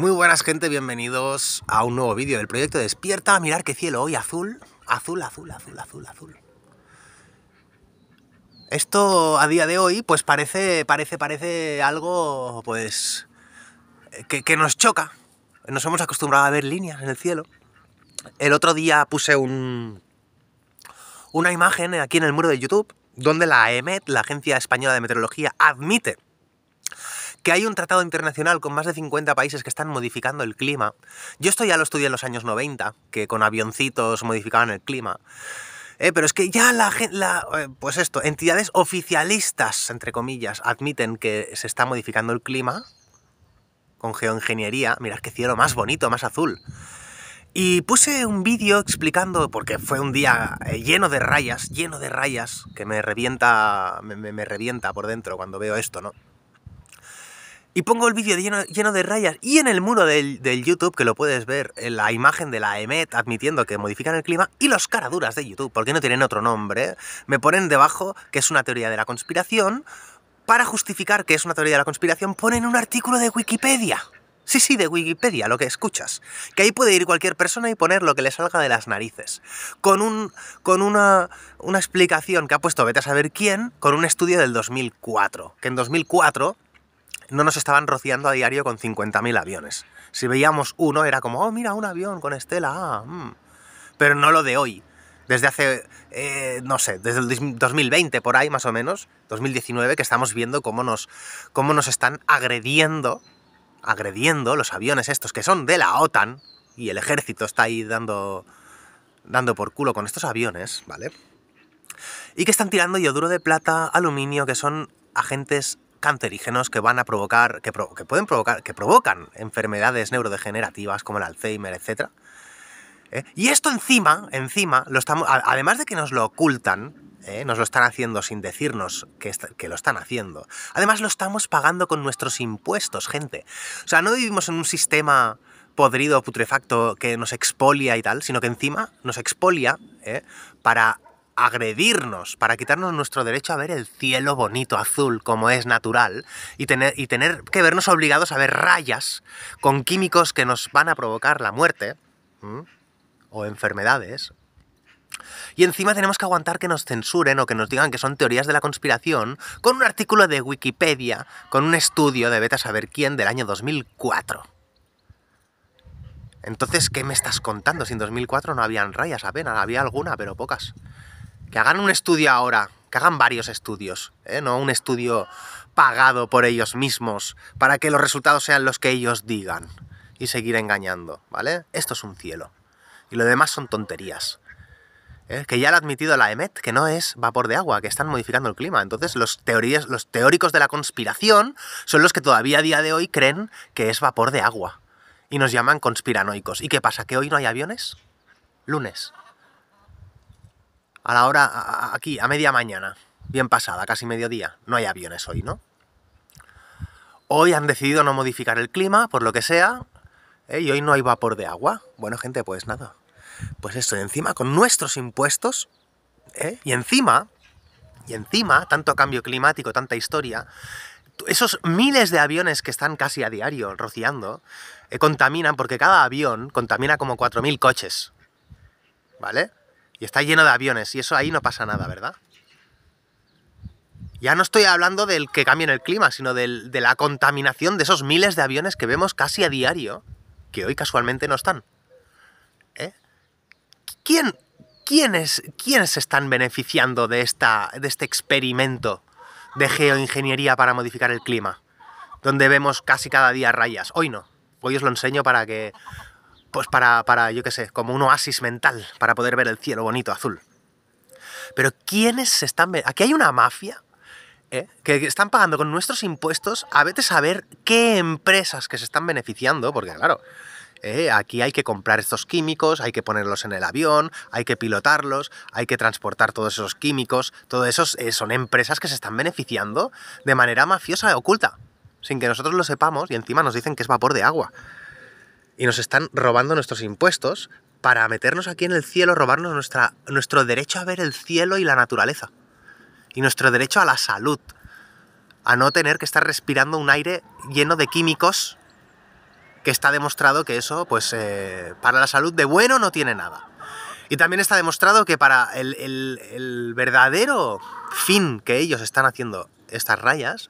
Muy buenas gente, bienvenidos a un nuevo vídeo del proyecto Despierta. Mirar qué cielo hoy, azul, azul, azul, azul, azul, azul. Esto a día de hoy, pues parece, parece, parece algo, pues, eh, que, nos choca. Nos hemos acostumbrado a ver líneas en el cielo. El otro día puse un, una imagen aquí en el muro de YouTube donde la EMET, la Agencia Española de Meteorología, admite que hay un tratado internacional con más de 50 países que están modificando el clima. Yo esto ya lo estudié en los años 90, que con avioncitos modificaban el clima. Eh, pero es que ya la, la eh, pues esto, entidades oficialistas, entre comillas, admiten que se está modificando el clima con geoingeniería. Mirad qué cielo más bonito, más azul. Y puse un vídeo explicando, porque fue un día eh, lleno de rayas, lleno de rayas, que me revienta, me revienta por dentro cuando veo esto, ¿no? Y pongo el vídeo lleno, de rayas. Y en el muro del, YouTube, que lo puedes ver, la imagen de la EMET admitiendo que modifican el clima. Y los caraduras de YouTube, porque no tienen otro nombre, me ponen debajo que es una teoría de la conspiración. Para justificar que es una teoría de la conspiración, ponen un artículo de Wikipedia. Sí, sí, de Wikipedia, lo que escuchas. Que ahí puede ir cualquier persona y poner lo que le salga de las narices. Con, un, con una, una explicación que ha puesto vete a saber quién, con un estudio del 2004. Que en 2004 no nos estaban rociando a diario con 50.000 aviones. Si veíamos uno era como, oh, mira, un avión con Estela, ah, mm". pero no lo de hoy. Desde hace, eh, no sé, desde el 2020 por ahí más o menos, 2019, que estamos viendo cómo nos, cómo nos están agrediendo, agrediendo los aviones estos que son de la OTAN, y el ejército está ahí dando, dando por culo con estos aviones, ¿vale? Y que están tirando yoduro de plata, aluminio, que son agentes cancerígenos que van a provocar, que, pueden provocar, que provocan enfermedades neurodegenerativas como el Alzheimer, etc. ¿eh? Y esto encima, encima, lo estamos, además de que nos lo ocultan, ¿eh? nos lo están haciendo sin decirnos que, lo están haciendo, además lo estamos pagando con nuestros impuestos, gente. O sea, no vivimos en un sistema podrido, putrefacto, que nos expolia y tal, sino que encima nos expolia ¿eh? para agredirnos, para quitarnos nuestro derecho a ver el cielo bonito, azul, como es natural, y tener, y tener que vernos obligados a ver rayas con químicos que nos van a provocar la muerte o enfermedades. Y encima tenemos que aguantar que nos censuren o que nos digan que son teorías de la conspiración con un artículo de Wikipedia, con un estudio de beta saber quién del año 2004. Entonces, ¿qué me estás contando? Si en 2004 no habían rayas apenas, había alguna, pero pocas que hagan un estudio ahora, que hagan varios estudios, ¿eh? no un estudio pagado por ellos mismos para que los resultados sean los que ellos digan y seguir engañando, ¿vale? Esto es un cielo. Y lo demás son tonterías. ¿eh? Que ya lo ha admitido la EMET, que no es vapor de agua, que están modificando el clima. Entonces los, teorías, los teóricos de la conspiración son los que todavía a día de hoy creen que es vapor de agua. Y nos llaman conspiranoicos. ¿Y qué pasa? ¿Que hoy no hay aviones? Lunes a la hora, aquí, a media mañana, bien pasada, casi mediodía, no hay aviones hoy, ¿no? Hoy han decidido no modificar el clima, por lo que sea, ¿eh? y hoy no hay vapor de agua. Bueno, gente, pues nada. Pues esto, encima con nuestros impuestos, ¿eh? y encima, y encima, tanto cambio climático, tanta historia, esos miles de aviones que están casi a diario rociando, eh, contaminan, porque cada avión contamina como 4.000 coches. ¿Vale? Y está lleno de aviones, y eso ahí no pasa nada, ¿verdad? Ya no estoy hablando del que cambien el clima, sino de la contaminación de esos miles de aviones que vemos casi a diario, que hoy casualmente no están. ¿Eh? ¿Quién, quiénes, quiénes se están beneficiando de, esta, de este experimento de geoingeniería para modificar el clima? Donde vemos casi cada día rayas. Hoy no. Hoy os lo enseño para que pues para, yo qué sé, como un oasis mental, para poder ver el cielo bonito azul. Pero ¿quiénes se están... Aquí hay una mafia ¿eh? que están pagando con nuestros impuestos a veces saber qué empresas que se están beneficiando, porque claro, ¿eh? aquí hay que comprar estos químicos, hay que ponerlos en el avión, hay que pilotarlos, hay que transportar todos esos químicos, todo eso eh, son empresas que se están beneficiando de manera mafiosa y e oculta, sin que nosotros lo sepamos y encima nos dicen que es vapor de agua y nos están robando nuestros impuestos para meternos aquí en el cielo, robarnos nuestra, nuestro derecho a ver el cielo y la naturaleza. Y nuestro derecho a la salud. A no tener que estar respirando un aire lleno de químicos que está demostrado que eso, pues, eh, para la salud de bueno no tiene nada. Y también está demostrado que para el verdadero fin que ellos están haciendo estas rayas,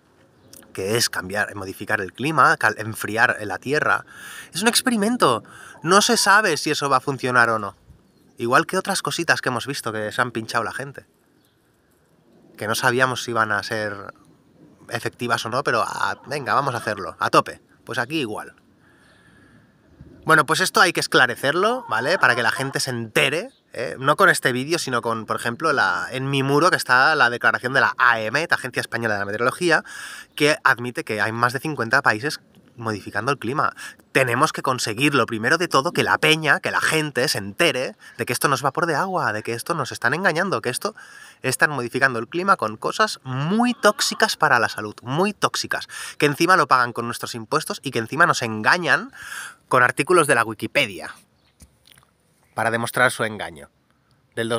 que es cambiar, modificar el clima, enfriar la Tierra. Es un experimento. No se sabe si eso va a funcionar o no. Igual que otras cositas que hemos visto que se han pinchado la gente. Que no sabíamos si iban a ser efectivas o no, pero ah, venga, vamos a hacerlo, a tope. Pues aquí igual. Bueno, pues esto hay que esclarecerlo, ¿vale? Para que la gente se entere, ¿eh? no con este vídeo, sino con, por ejemplo, la, en mi muro que está la declaración de la AEMET, Agencia Española de la Meteorología, que admite que hay más de 50 países modificando el clima. Tenemos que conseguir lo primero de todo, que la peña, que la gente se entere de que esto nos va por de agua, de que esto nos están engañando, que esto están modificando el clima con cosas muy tóxicas para la salud, muy tóxicas, que encima lo pagan con nuestros impuestos y que encima nos engañan con artículos de la Wikipedia para demostrar su engaño,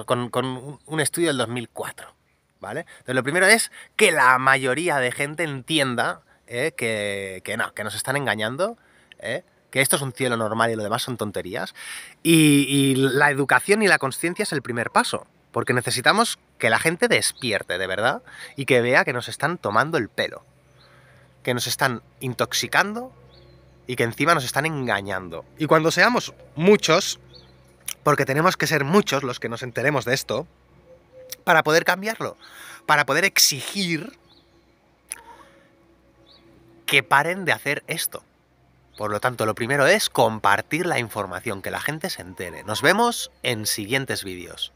con, un estudio del 2004. ¿Vale? lo primero es que la mayoría de gente entienda eh, que, no, que nos están engañando, eh, que esto es un cielo normal y lo demás son tonterías. Y, y la educación y la conciencia es el primer paso, porque necesitamos que la gente despierte de verdad y que vea que nos están tomando el pelo, que nos están intoxicando y que encima nos están engañando. Y cuando seamos muchos, porque tenemos que ser muchos los que nos enteremos de esto, para poder cambiarlo, para poder exigir que paren de hacer esto. Por lo tanto, lo primero es compartir la información, que la gente se entere. Nos vemos en siguientes vídeos.